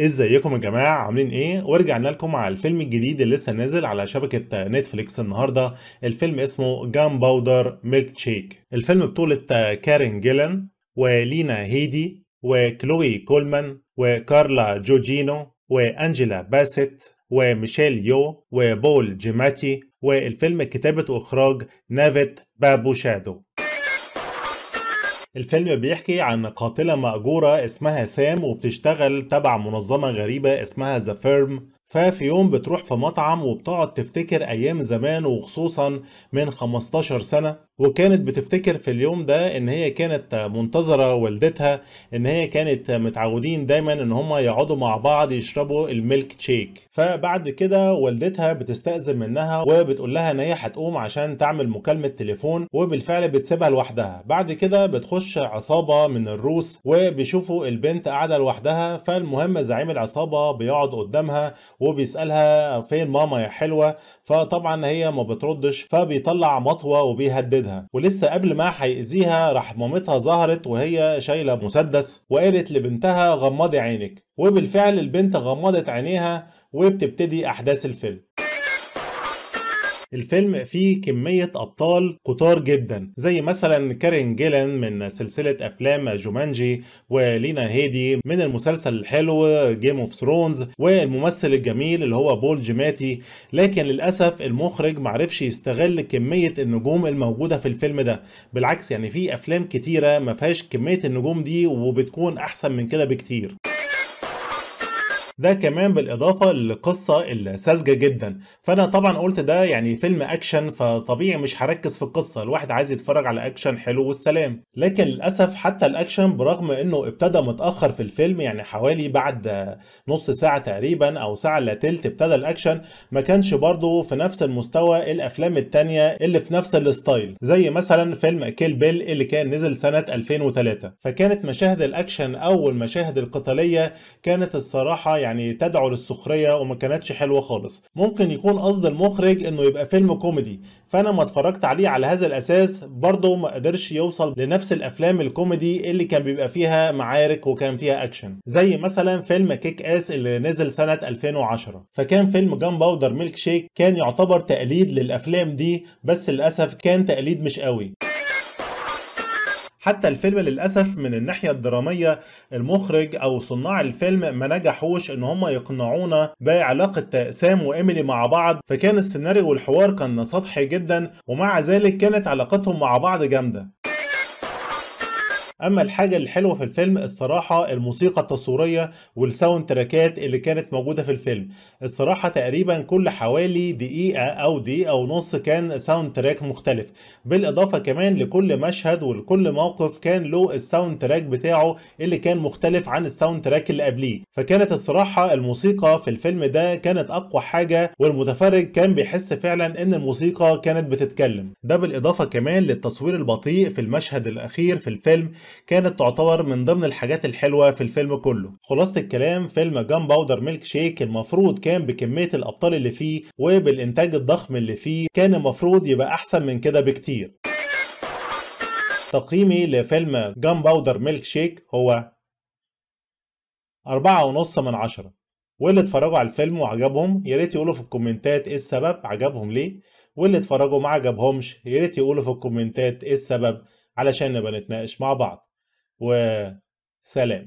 ازيكم يا جماعه عاملين ايه ورجعنا لكم على الفيلم الجديد اللي لسه نازل على شبكه نتفليكس النهارده الفيلم اسمه جام باودر ميلك شيك الفيلم بطوله كارين جيلن ولينا هيدي وكلوي كولمان وكارلا جوجينو وانجيلا باسيت وميشيل يو وبول جيماتي والفيلم كتابة وإخراج نافت بابو شادو الفيلم بيحكي عن قاتلة مأجورة اسمها سام وبتشتغل تبع منظمة غريبة اسمها ذا فيرم ففي يوم بتروح في مطعم وبتقعد تفتكر أيام زمان وخصوصا من 15 سنة وكانت بتفتكر في اليوم ده إن هي كانت منتظرة والدتها إن هي كانت متعودين دايما إن هما يقعدوا مع بعض يشربوا الميلك تشيك فبعد كده والدتها بتستأذن منها وبتقول لها إن هي هتقوم عشان تعمل مكالمة تليفون وبالفعل بتسيبها لوحدها بعد كده بتخش عصابة من الروس وبيشوفوا البنت قاعدة لوحدها فالمهم زعيم العصابة بيقعد قدامها وبيسالها فين ماما يا حلوه فطبعا هي ما بتردش فبيطلع مطوه وبيهددها ولسه قبل ما هيأذيها راح مامتها ظهرت وهي شايله مسدس وقالت لبنتها غمضي عينك وبالفعل البنت غمضت عينيها وبتبتدي احداث الفيلم الفيلم فيه كمية أبطال كتار جدا زي مثلا كارين جيلن من سلسلة أفلام جومانجي ولينا هيدي من المسلسل الحلو جيم اوف ثرونز والممثل الجميل اللي هو بول جيماتي لكن للأسف المخرج معرفش يستغل كمية النجوم الموجودة في الفيلم ده بالعكس يعني في أفلام كتيرة ما فيهاش كمية النجوم دي وبتكون أحسن من كده بكتير ده كمان بالاضافه لقصه الساذجه جدا فانا طبعا قلت ده يعني فيلم اكشن فطبيعي مش هركز في القصه الواحد عايز يتفرج على اكشن حلو والسلام لكن للاسف حتى الاكشن برغم انه ابتدى متاخر في الفيلم يعني حوالي بعد نص ساعه تقريبا او ساعه الا تلت ابتدى الاكشن ما كانش برضه في نفس المستوى الافلام التانية اللي في نفس الستايل زي مثلا فيلم كيل بيل اللي كان نزل سنه 2003 فكانت مشاهد الاكشن او المشاهد القتاليه كانت الصراحه يعني يعني تدعو للسخريه وما كانتش حلوه خالص ممكن يكون قصد المخرج انه يبقى فيلم كوميدي فانا ما اتفرجت عليه على هذا الاساس برضه ما قدرش يوصل لنفس الافلام الكوميدي اللي كان بيبقى فيها معارك وكان فيها اكشن زي مثلا فيلم كيك اس اللي نزل سنه 2010 فكان فيلم جام باودر ميلك شيك كان يعتبر تقليد للافلام دي بس للاسف كان تقليد مش قوي حتى الفيلم للأسف من الناحية الدرامية المخرج أو صناع الفيلم ما نجحوش إن هم يقنعونا بعلاقة سام وإيميلي مع بعض فكان السيناريو والحوار كان سطحي جدا ومع ذلك كانت علاقتهم مع بعض جامدة اما الحاجه الحلوه في الفيلم الصراحه الموسيقى التصويريه والساوند تراكات اللي كانت موجوده في الفيلم الصراحه تقريبا كل حوالي دقيقه او دقيقه ونص كان ساوند تراك مختلف بالاضافه كمان لكل مشهد ولكل موقف كان له الساوند تراك بتاعه اللي كان مختلف عن الساوند تراك اللي قبليه فكانت الصراحه الموسيقى في الفيلم ده كانت اقوى حاجه والمتفرج كان بيحس فعلا ان الموسيقى كانت بتتكلم ده بالاضافه كمان للتصوير البطيء في المشهد الاخير في الفيلم كانت تعتبر من ضمن الحاجات الحلوة في الفيلم كله خلاصة الكلام فيلم جام باودر ميلك شيك المفروض كان بكمية الأبطال اللي فيه وبالإنتاج الضخم اللي فيه كان المفروض يبقى أحسن من كده بكتير تقييمي لفيلم جام باودر ميلك شيك هو أربعة ونص من عشرة واللي اتفرجوا على الفيلم وعجبهم يا ريت يقولوا في الكومنتات ايه السبب عجبهم ليه واللي اتفرجوا ما عجبهمش يا ريت يقولوا في الكومنتات ايه السبب علشان نبقى نتناقش مع بعض وسلام